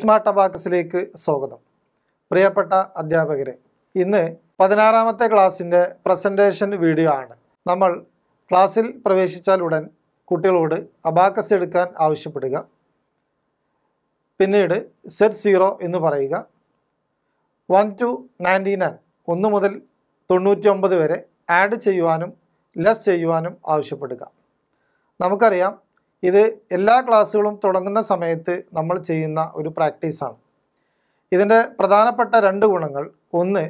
smart അബാക്കസിലേക്ക് സ്വാഗതം പ്രിയപ്പെട്ട അധ്യാപകരെ ഇന്ന് പതിനാറാമത്തെ ക്ലാസ്സിൻ്റെ പ്രസൻറ്റേഷൻ വീഡിയോ ആണ് നമ്മൾ ക്ലാസ്സിൽ പ്രവേശിച്ചാൽ ഉടൻ കുട്ടികളോട് അബാക്കസ് എടുക്കാൻ ആവശ്യപ്പെടുക പിന്നീട് സെറ്റ് സീറോ എന്ന് പറയുക വൺ ടു നയൻറ്റി നയൻ ഒന്ന് മുതൽ തൊണ്ണൂറ്റി ഒമ്പത് വരെ ആഡ് ചെയ്യുവാനും ലെസ് ചെയ്യുവാനും ആവശ്യപ്പെടുക നമുക്കറിയാം ഇത് എല്ലാ ക്ലാസ്സുകളും തുടങ്ങുന്ന സമയത്ത് നമ്മൾ ചെയ്യുന്ന ഒരു പ്രാക്ടീസാണ് ഇതിൻ്റെ പ്രധാനപ്പെട്ട രണ്ട് ഗുണങ്ങൾ ഒന്ന്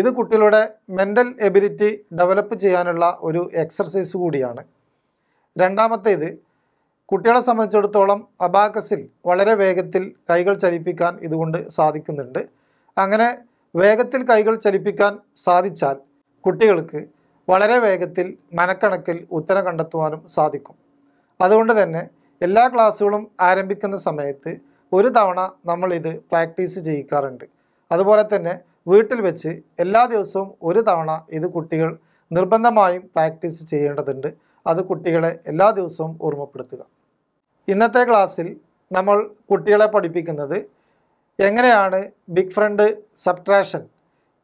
ഇത് കുട്ടികളുടെ മെൻ്റൽ എബിലിറ്റി ഡെവലപ്പ് ചെയ്യാനുള്ള ഒരു എക്സർസൈസ് കൂടിയാണ് രണ്ടാമത്തേത് കുട്ടികളെ സംബന്ധിച്ചിടത്തോളം അബാക്കസിൽ വളരെ വേഗത്തിൽ കൈകൾ ചലിപ്പിക്കാൻ ഇതുകൊണ്ട് സാധിക്കുന്നുണ്ട് അങ്ങനെ വേഗത്തിൽ കൈകൾ ചലിപ്പിക്കാൻ സാധിച്ചാൽ കുട്ടികൾക്ക് വളരെ വേഗത്തിൽ മനക്കണക്കിൽ ഉത്തരം കണ്ടെത്തുവാനും സാധിക്കും അതുകൊണ്ട് തന്നെ എല്ലാ ക്ലാസ്സുകളും ആരംഭിക്കുന്ന സമയത്ത് ഒരു തവണ നമ്മൾ ഇത് പ്രാക്ടീസ് ചെയ്യിക്കാറുണ്ട് അതുപോലെ തന്നെ വീട്ടിൽ വെച്ച് എല്ലാ ദിവസവും ഒരു തവണ ഇത് കുട്ടികൾ നിർബന്ധമായും പ്രാക്ടീസ് ചെയ്യേണ്ടതുണ്ട് അത് കുട്ടികളെ എല്ലാ ദിവസവും ഓർമ്മപ്പെടുത്തുക ഇന്നത്തെ ക്ലാസ്സിൽ നമ്മൾ കുട്ടികളെ പഠിപ്പിക്കുന്നത് എങ്ങനെയാണ് ബിഗ് ഫ്രണ്ട് സബ്ട്രാഷൻ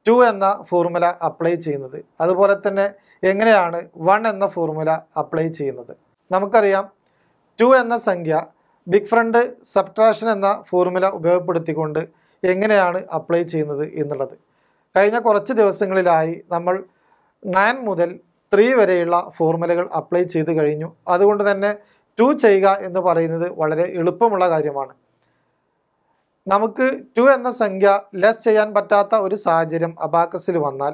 ടു എന്ന ഫോർമുല അപ്ലൈ ചെയ്യുന്നത് അതുപോലെ തന്നെ എങ്ങനെയാണ് വൺ എന്ന ഫോർമുല അപ്ലൈ ചെയ്യുന്നത് നമുക്കറിയാം ടു എന്ന സംഖ്യ ബിഗ് ഫ്രണ്ട് സബ്ട്രാക്ഷൻ എന്ന ഫോർമുല ഉപയോഗപ്പെടുത്തിക്കൊണ്ട് എങ്ങനെയാണ് അപ്ലൈ ചെയ്യുന്നത് എന്നുള്ളത് കഴിഞ്ഞ കുറച്ച് ദിവസങ്ങളിലായി നമ്മൾ നയൻ മുതൽ ത്രീ വരെയുള്ള ഫോർമുലകൾ അപ്ലൈ ചെയ്ത് കഴിഞ്ഞു അതുകൊണ്ട് തന്നെ ടു ചെയ്യുക എന്ന് പറയുന്നത് വളരെ എളുപ്പമുള്ള കാര്യമാണ് നമുക്ക് ടു എന്ന സംഖ്യ ലെസ് ചെയ്യാൻ പറ്റാത്ത ഒരു സാഹചര്യം അബാക്കസിൽ വന്നാൽ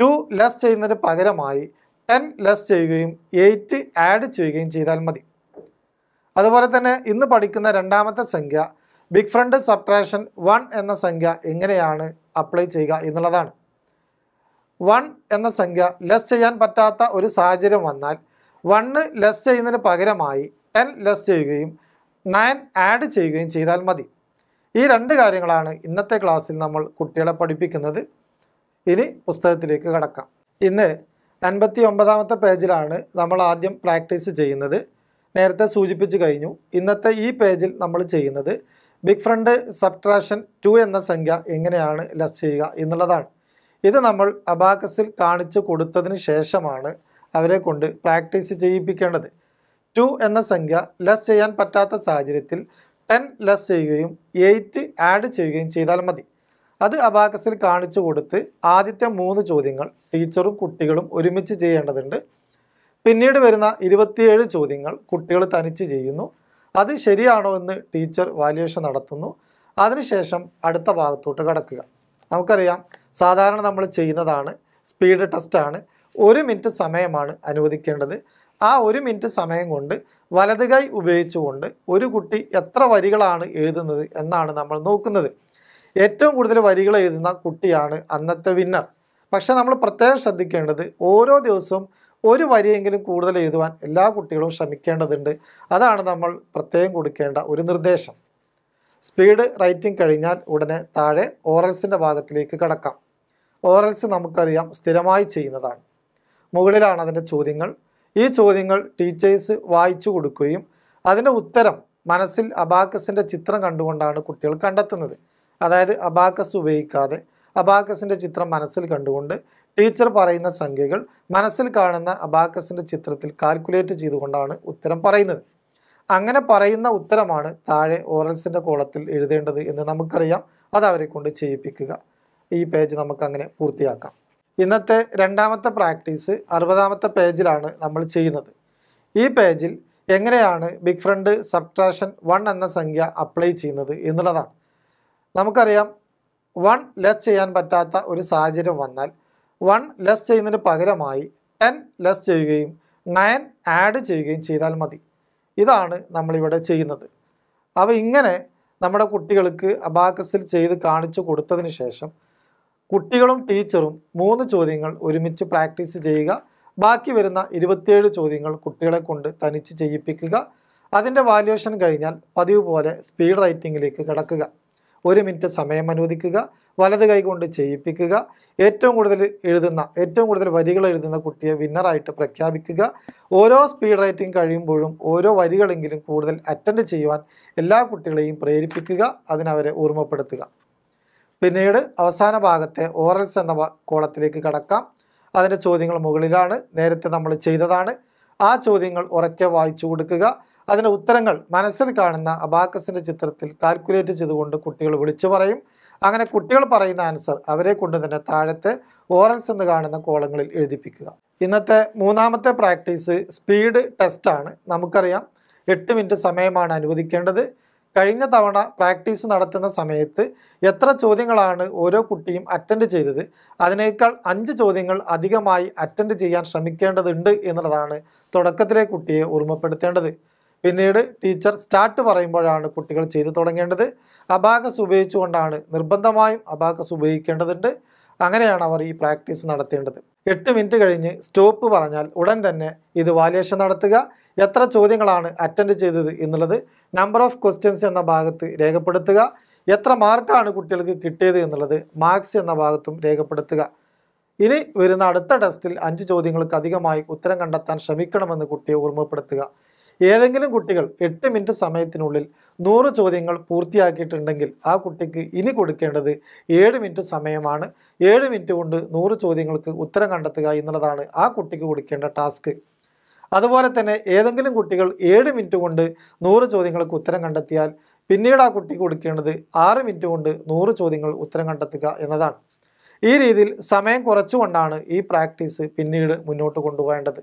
ടു ലെസ് ചെയ്യുന്നതിന് പകരമായി ടെൻ ലെസ് ചെയ്യുകയും എയ്റ്റ് ആഡ് ചെയ്യുകയും ചെയ്താൽ മതി അതുപോലെ തന്നെ ഇന്ന് പഠിക്കുന്ന രണ്ടാമത്തെ സംഖ്യ ബിഗ് ഫ്രണ്ട് സബ്ട്രാക്ഷൻ വൺ എന്ന സംഖ്യ എങ്ങനെയാണ് അപ്ലൈ ചെയ്യുക എന്നുള്ളതാണ് വൺ എന്ന സംഖ്യ ലെസ് ചെയ്യാൻ പറ്റാത്ത ഒരു സാഹചര്യം വന്നാൽ വണ്ണ് ലെസ് ചെയ്യുന്നതിന് പകരമായി ടെൻ ലെസ് ചെയ്യുകയും നയൻ ആഡ് ചെയ്യുകയും ചെയ്താൽ മതി ഈ രണ്ട് കാര്യങ്ങളാണ് ഇന്നത്തെ ക്ലാസ്സിൽ നമ്മൾ കുട്ടികളെ പഠിപ്പിക്കുന്നത് ഇനി പുസ്തകത്തിലേക്ക് കടക്കാം ഇന്ന് അൻപത്തി ഒമ്പതാമത്തെ പേജിലാണ് നമ്മൾ ആദ്യം പ്രാക്ടീസ് ചെയ്യുന്നത് നേരത്തെ സൂചിപ്പിച്ചു കഴിഞ്ഞു ഇന്നത്തെ ഈ പേജിൽ നമ്മൾ ചെയ്യുന്നത് ബിഗ് ഫ്രണ്ട് സബ്ട്രാക്ഷൻ ടു എന്ന സംഖ്യ എങ്ങനെയാണ് ലെസ് ചെയ്യുക എന്നുള്ളതാണ് ഇത് നമ്മൾ അബാക്കസിൽ കാണിച്ചു കൊടുത്തതിന് ശേഷമാണ് അവരെ കൊണ്ട് പ്രാക്ടീസ് ചെയ്യിപ്പിക്കേണ്ടത് ടു എന്ന സംഖ്യ ലെസ് ചെയ്യാൻ പറ്റാത്ത സാഹചര്യത്തിൽ ടെൻ ലെസ് ചെയ്യുകയും എയ്റ്റ് ആഡ് ചെയ്യുകയും ചെയ്താൽ മതി അത് അബാക്കസിൽ കാണിച്ചു കൊടുത്ത് ആദ്യത്തെ മൂന്ന് ചോദ്യങ്ങൾ ടീച്ചറും കുട്ടികളും ഒരുമിച്ച് ചെയ്യേണ്ടതുണ്ട് പിന്നീട് വരുന്ന ഇരുപത്തിയേഴ് ചോദ്യങ്ങൾ കുട്ടികൾ തനിച്ച് ചെയ്യുന്നു അത് ശരിയാണോ എന്ന് ടീച്ചർ വാല്യുവേഷൻ നടത്തുന്നു അതിനുശേഷം അടുത്ത ഭാഗത്തോട്ട് കടക്കുക നമുക്കറിയാം സാധാരണ നമ്മൾ ചെയ്യുന്നതാണ് സ്പീഡ് ടെസ്റ്റാണ് ഒരു മിനിറ്റ് സമയമാണ് അനുവദിക്കേണ്ടത് ആ ഒരു മിനിറ്റ് സമയം കൊണ്ട് വലതുകൈ ഉപയോഗിച്ചുകൊണ്ട് ഒരു കുട്ടി എത്ര വരികളാണ് എഴുതുന്നത് എന്നാണ് നമ്മൾ നോക്കുന്നത് ഏറ്റവും കൂടുതൽ വരികൾ എഴുതുന്ന കുട്ടിയാണ് അന്നത്തെ വിന്നർ പക്ഷേ നമ്മൾ പ്രത്യേകം ശ്രദ്ധിക്കേണ്ടത് ഓരോ ദിവസവും ഒരു വരിയെങ്കിലും കൂടുതൽ എഴുതുവാൻ എല്ലാ കുട്ടികളും ശ്രമിക്കേണ്ടതുണ്ട് അതാണ് നമ്മൾ പ്രത്യേകം കൊടുക്കേണ്ട ഒരു നിർദ്ദേശം സ്പീഡ് റൈറ്റിംഗ് കഴിഞ്ഞാൽ ഉടനെ താഴെ ഓറൽസിൻ്റെ ഭാഗത്തിലേക്ക് കടക്കാം ഓറൽസ് നമുക്കറിയാം സ്ഥിരമായി ചെയ്യുന്നതാണ് മുകളിലാണ് അതിൻ്റെ ചോദ്യങ്ങൾ ഈ ചോദ്യങ്ങൾ ടീച്ചേഴ്സ് വായിച്ചു കൊടുക്കുകയും അതിൻ്റെ ഉത്തരം മനസ്സിൽ അബാക്കസിൻ്റെ ചിത്രം കണ്ടുകൊണ്ടാണ് കുട്ടികൾ കണ്ടെത്തുന്നത് അതായത് അബാക്കസ് ഉപയോഗിക്കാതെ അബാക്കസിൻ്റെ ചിത്രം മനസ്സിൽ കണ്ടുകൊണ്ട് ടീച്ചർ പറയുന്ന സംഖ്യകൾ മനസ്സിൽ കാണുന്ന അബാക്കസിൻ്റെ ചിത്രത്തിൽ കാൽക്കുലേറ്റ് ചെയ്തുകൊണ്ടാണ് ഉത്തരം പറയുന്നത് അങ്ങനെ പറയുന്ന ഉത്തരമാണ് താഴെ ഓറൽസിൻ്റെ കോളത്തിൽ എഴുതേണ്ടത് എന്ന് നമുക്കറിയാം അത് അവരെ കൊണ്ട് ചെയ്യിപ്പിക്കുക ഈ പേജ് നമുക്കങ്ങനെ പൂർത്തിയാക്കാം ഇന്നത്തെ രണ്ടാമത്തെ പ്രാക്ടീസ് അറുപതാമത്തെ പേജിലാണ് നമ്മൾ ചെയ്യുന്നത് ഈ പേജിൽ എങ്ങനെയാണ് ബിഗ് ഫ്രണ്ട് സബ്ട്രാക്ഷൻ വൺ എന്ന സംഖ്യ അപ്ലൈ ചെയ്യുന്നത് എന്നുള്ളതാണ് നമുക്കറിയാം വൺ ലെസ് ചെയ്യാൻ പറ്റാത്ത ഒരു സാഹചര്യം വന്നാൽ വൺ ലെസ് ചെയ്യുന്നതിന് പകരമായി ടെൻ ലെസ് ചെയ്യുകയും നയൻ ആഡ് ചെയ്യുകയും ചെയ്താൽ മതി ഇതാണ് നമ്മളിവിടെ ചെയ്യുന്നത് അവ ഇങ്ങനെ നമ്മുടെ കുട്ടികൾക്ക് അബാക്കസിൽ ചെയ്ത് കാണിച്ചു കൊടുത്തതിന് ശേഷം കുട്ടികളും ടീച്ചറും മൂന്ന് ചോദ്യങ്ങൾ ഒരുമിച്ച് പ്രാക്ടീസ് ചെയ്യുക ബാക്കി വരുന്ന ഇരുപത്തിയേഴ് ചോദ്യങ്ങൾ കുട്ടികളെ കൊണ്ട് തനിച്ച് ചെയ്യിപ്പിക്കുക അതിൻ്റെ വാല്യുവേഷൻ കഴിഞ്ഞാൽ പതിവ് പോലെ സ്പീഡ് റൈറ്റിങ്ങിലേക്ക് കിടക്കുക ഒരു മിനിറ്റ് സമയം അനുവദിക്കുക വലത് കൈകൊണ്ട് ചെയ്യിപ്പിക്കുക ഏറ്റവും കൂടുതൽ എഴുതുന്ന ഏറ്റവും കൂടുതൽ വരികൾ എഴുതുന്ന കുട്ടിയെ വിന്നറായിട്ട് പ്രഖ്യാപിക്കുക ഓരോ സ്പീഡ് റൈറ്റിംഗ് കഴിയുമ്പോഴും ഓരോ വരികളെങ്കിലും കൂടുതൽ അറ്റൻഡ് ചെയ്യുവാൻ എല്ലാ കുട്ടികളെയും പ്രേരിപ്പിക്കുക അതിനവരെ ഓർമ്മപ്പെടുത്തുക പിന്നീട് അവസാന ഭാഗത്തെ ഓറൽസ് എന്ന കോളത്തിലേക്ക് കടക്കാം അതിൻ്റെ ചോദ്യങ്ങൾ മുകളിലാണ് നേരത്തെ നമ്മൾ ചെയ്തതാണ് ആ ചോദ്യങ്ങൾ ഉറക്കെ വായിച്ചു കൊടുക്കുക അതിൻ്റെ ഉത്തരങ്ങൾ മനസ്സിൽ കാണുന്ന അബാക്കസിൻ്റെ ചിത്രത്തിൽ കാൽക്കുലേറ്റ് ചെയ്തുകൊണ്ട് കുട്ടികൾ വിളിച്ചു പറയും അങ്ങനെ കുട്ടികൾ പറയുന്ന ആൻസർ അവരെ കൊണ്ട് തന്നെ താഴത്തെ ഓറൽസ് എന്ന് കാണുന്ന കോളങ്ങളിൽ എഴുതിപ്പിക്കുക ഇന്നത്തെ മൂന്നാമത്തെ പ്രാക്ടീസ് സ്പീഡ് ടെസ്റ്റാണ് നമുക്കറിയാം എട്ട് മിനിറ്റ് സമയമാണ് അനുവദിക്കേണ്ടത് കഴിഞ്ഞ തവണ പ്രാക്ടീസ് നടത്തുന്ന സമയത്ത് എത്ര ചോദ്യങ്ങളാണ് ഓരോ കുട്ടിയും അറ്റൻഡ് ചെയ്തത് അതിനേക്കാൾ അഞ്ച് ചോദ്യങ്ങൾ അധികമായി അറ്റൻഡ് ചെയ്യാൻ ശ്രമിക്കേണ്ടതുണ്ട് എന്നുള്ളതാണ് തുടക്കത്തിലെ കുട്ടിയെ ഓർമ്മപ്പെടുത്തേണ്ടത് പിന്നീട് ടീച്ചർ സ്റ്റാർട്ട് പറയുമ്പോഴാണ് കുട്ടികൾ ചെയ്തു തുടങ്ങേണ്ടത് അബാക്കസ് ഉപയോഗിച്ചുകൊണ്ടാണ് നിർബന്ധമായും അബാക്കസ് ഉപയോഗിക്കേണ്ടതുണ്ട് അങ്ങനെയാണ് അവർ ഈ പ്രാക്ടീസ് നടത്തേണ്ടത് എട്ട് മിനിറ്റ് കഴിഞ്ഞ് സ്റ്റോപ്പ് പറഞ്ഞാൽ ഉടൻ തന്നെ ഇത് വാല്യേഷൻ നടത്തുക എത്ര ചോദ്യങ്ങളാണ് അറ്റൻഡ് ചെയ്തത് എന്നുള്ളത് നമ്പർ ഓഫ് ക്വസ്റ്റ്യൻസ് എന്ന ഭാഗത്ത് രേഖപ്പെടുത്തുക എത്ര മാർക്കാണ് കുട്ടികൾക്ക് കിട്ടിയത് എന്നുള്ളത് മാർക്സ് എന്ന ഭാഗത്തും രേഖപ്പെടുത്തുക ഇനി വരുന്ന അടുത്ത ടെസ്റ്റിൽ അഞ്ച് ചോദ്യങ്ങൾക്ക് അധികമായി ഉത്തരം കണ്ടെത്താൻ ശ്രമിക്കണമെന്ന് കുട്ടിയെ ഓർമ്മപ്പെടുത്തുക ഏതെങ്കിലും കുട്ടികൾ എട്ട് മിനിറ്റ് സമയത്തിനുള്ളിൽ നൂറ് ചോദ്യങ്ങൾ പൂർത്തിയാക്കിയിട്ടുണ്ടെങ്കിൽ ആ കുട്ടിക്ക് ഇനി കൊടുക്കേണ്ടത് ഏഴ് മിനിറ്റ് സമയമാണ് ഏഴ് മിനിറ്റ് കൊണ്ട് നൂറ് ചോദ്യങ്ങൾക്ക് ഉത്തരം കണ്ടെത്തുക എന്നുള്ളതാണ് ആ കുട്ടിക്ക് കൊടുക്കേണ്ട ടാസ്ക് അതുപോലെ തന്നെ ഏതെങ്കിലും കുട്ടികൾ ഏഴ് മിനിറ്റ് കൊണ്ട് നൂറ് ചോദ്യങ്ങൾക്ക് ഉത്തരം കണ്ടെത്തിയാൽ പിന്നീട് ആ കുട്ടിക്ക് കൊടുക്കേണ്ടത് ആറ് മിനിറ്റ് കൊണ്ട് നൂറ് ചോദ്യങ്ങൾ ഉത്തരം കണ്ടെത്തുക എന്നതാണ് ഈ രീതിയിൽ സമയം കുറച്ചുകൊണ്ടാണ് ഈ പ്രാക്ടീസ് പിന്നീട് മുന്നോട്ട് കൊണ്ടുപോകേണ്ടത്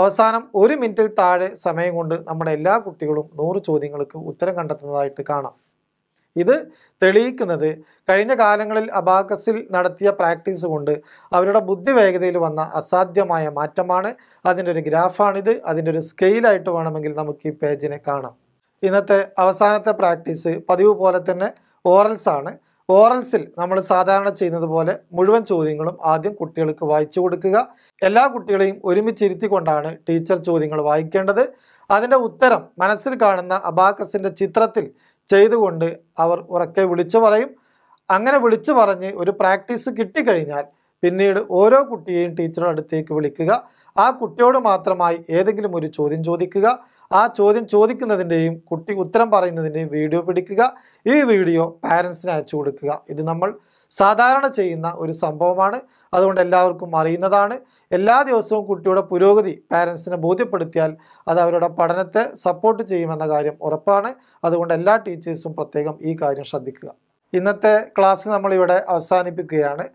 അവസാനം ഒരു മിനിറ്റിൽ താഴെ സമയം കൊണ്ട് നമ്മുടെ എല്ലാ കുട്ടികളും നൂറ് ചോദ്യങ്ങൾക്ക് ഉത്തരം കണ്ടെത്തുന്നതായിട്ട് കാണാം ഇത് തെളിയിക്കുന്നത് കഴിഞ്ഞ കാലങ്ങളിൽ അബാക്കസിൽ നടത്തിയ പ്രാക്ടീസ് കൊണ്ട് അവരുടെ ബുദ്ധി വേഗതയിൽ വന്ന അസാധ്യമായ മാറ്റമാണ് അതിൻ്റെ ഒരു ഗ്രാഫാണിത് അതിൻ്റെ ഒരു സ്കെയിലായിട്ട് വേണമെങ്കിൽ നമുക്ക് ഈ പേജിനെ കാണാം ഇന്നത്തെ അവസാനത്തെ പ്രാക്ടീസ് പതിവ് പോലെ തന്നെ ഓറൽസ് ആണ് ഓറൽസിൽ നമ്മൾ സാധാരണ ചെയ്യുന്നത് പോലെ മുഴുവൻ ചോദ്യങ്ങളും ആദ്യം കുട്ടികൾക്ക് വായിച്ചു കൊടുക്കുക എല്ലാ കുട്ടികളെയും ഒരുമിച്ചിരുത്തിക്കൊണ്ടാണ് ടീച്ചർ ചോദ്യങ്ങൾ വായിക്കേണ്ടത് അതിൻ്റെ ഉത്തരം മനസ്സിൽ കാണുന്ന അബാക്കസിൻ്റെ ചിത്രത്തിൽ ചെയ്തുകൊണ്ട് അവർ ഉറക്കെ വിളിച്ചു പറയും അങ്ങനെ വിളിച്ചു പറഞ്ഞ് ഒരു പ്രാക്ടീസ് കിട്ടിക്കഴിഞ്ഞാൽ പിന്നീട് ഓരോ കുട്ടിയെയും ടീച്ചറുടെ അടുത്തേക്ക് വിളിക്കുക ആ കുട്ടിയോട് മാത്രമായി ഏതെങ്കിലും ഒരു ചോദ്യം ചോദിക്കുക ആ ചോദ്യം ചോദിക്കുന്നതിൻ്റെയും കുട്ടി ഉത്തരം പറയുന്നതിൻ്റെയും വീഡിയോ പിടിക്കുക ഈ വീഡിയോ പാരൻസിന് അയച്ചു കൊടുക്കുക ഇത് നമ്മൾ സാധാരണ ചെയ്യുന്ന ഒരു സംഭവമാണ് അതുകൊണ്ട് എല്ലാവർക്കും അറിയുന്നതാണ് എല്ലാ ദിവസവും കുട്ടിയുടെ പുരോഗതി പാരൻസിനെ ബോധ്യപ്പെടുത്തിയാൽ അത് അവരുടെ പഠനത്തെ സപ്പോർട്ട് ചെയ്യുമെന്ന കാര്യം ഉറപ്പാണ് അതുകൊണ്ട് എല്ലാ ടീച്ചേഴ്സും പ്രത്യേകം ഈ കാര്യം ശ്രദ്ധിക്കുക ഇന്നത്തെ ക്ലാസ് നമ്മളിവിടെ അവസാനിപ്പിക്കുകയാണ്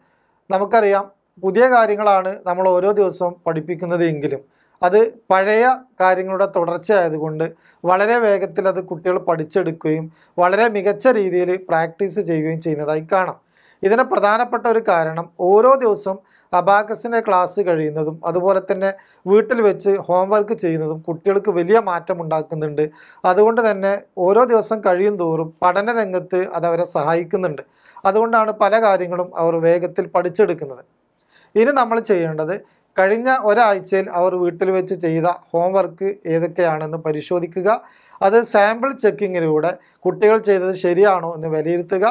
നമുക്കറിയാം പുതിയ കാര്യങ്ങളാണ് നമ്മൾ ഓരോ ദിവസവും പഠിപ്പിക്കുന്നത് എങ്കിലും അത് പഴയ കാര്യങ്ങളുടെ തുടർച്ചയായതുകൊണ്ട് വളരെ വേഗത്തിൽ അത് കുട്ടികൾ പഠിച്ചെടുക്കുകയും വളരെ മികച്ച രീതിയിൽ പ്രാക്ടീസ് ചെയ്യുകയും ചെയ്യുന്നതായി കാണാം ഇതിന് പ്രധാനപ്പെട്ട ഒരു കാരണം ഓരോ ദിവസവും അബാക്കസിൻ്റെ ക്ലാസ് കഴിയുന്നതും അതുപോലെ തന്നെ വീട്ടിൽ വെച്ച് ഹോംവർക്ക് ചെയ്യുന്നതും കുട്ടികൾക്ക് വലിയ മാറ്റം ഉണ്ടാക്കുന്നുണ്ട് അതുകൊണ്ട് തന്നെ ഓരോ ദിവസം കഴിയും തോറും പഠന രംഗത്ത് അതവരെ സഹായിക്കുന്നുണ്ട് അതുകൊണ്ടാണ് പല കാര്യങ്ങളും അവർ വേഗത്തിൽ പഠിച്ചെടുക്കുന്നത് ഇനി നമ്മൾ ചെയ്യേണ്ടത് കഴിഞ്ഞ ഒരാഴ്ചയിൽ അവർ വീട്ടിൽ വെച്ച് ചെയ്ത ഹോംവർക്ക് ഏതൊക്കെയാണെന്ന് പരിശോധിക്കുക അത് സാമ്പിൾ ചെക്കിങ്ങിലൂടെ കുട്ടികൾ ചെയ്തത് ശരിയാണോ എന്ന് വിലയിരുത്തുക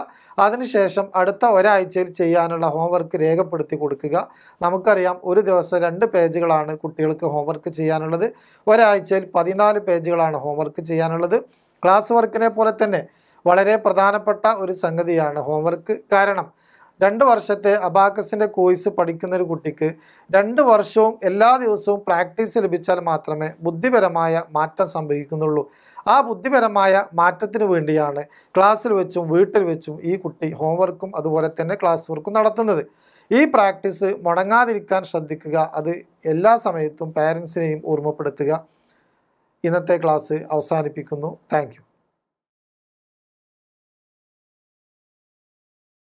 അതിനുശേഷം അടുത്ത ഒരാഴ്ചയിൽ ചെയ്യാനുള്ള ഹോംവർക്ക് രേഖപ്പെടുത്തി കൊടുക്കുക നമുക്കറിയാം ഒരു ദിവസം രണ്ട് പേജുകളാണ് കുട്ടികൾക്ക് ഹോംവർക്ക് ചെയ്യാനുള്ളത് ഒരാഴ്ചയിൽ പതിനാല് പേജുകളാണ് ഹോംവർക്ക് ചെയ്യാനുള്ളത് ക്ലാസ് വർക്കിനെ പോലെ തന്നെ വളരെ പ്രധാനപ്പെട്ട ഒരു സംഗതിയാണ് ഹോംവർക്ക് കാരണം രണ്ട് വർഷത്തെ അബാക്കസിൻ്റെ കോഴ്സ് പഠിക്കുന്ന ഒരു കുട്ടിക്ക് രണ്ട് വർഷവും എല്ലാ ദിവസവും പ്രാക്ടീസ് ലഭിച്ചാൽ മാത്രമേ ബുദ്ധിപരമായ മാറ്റം സംഭവിക്കുന്നുള്ളൂ ആ ബുദ്ധിപരമായ മാറ്റത്തിന് വേണ്ടിയാണ് ക്ലാസ്സിൽ വെച്ചും വീട്ടിൽ വെച്ചും ഈ കുട്ടി ഹോംവർക്കും അതുപോലെ തന്നെ ക്ലാസ് വർക്കും നടത്തുന്നത് ഈ പ്രാക്ടീസ് മുടങ്ങാതിരിക്കാൻ ശ്രദ്ധിക്കുക അത് എല്ലാ സമയത്തും പാരൻസിനെയും ഓർമ്മപ്പെടുത്തുക ഇന്നത്തെ ക്ലാസ് അവസാനിപ്പിക്കുന്നു താങ്ക്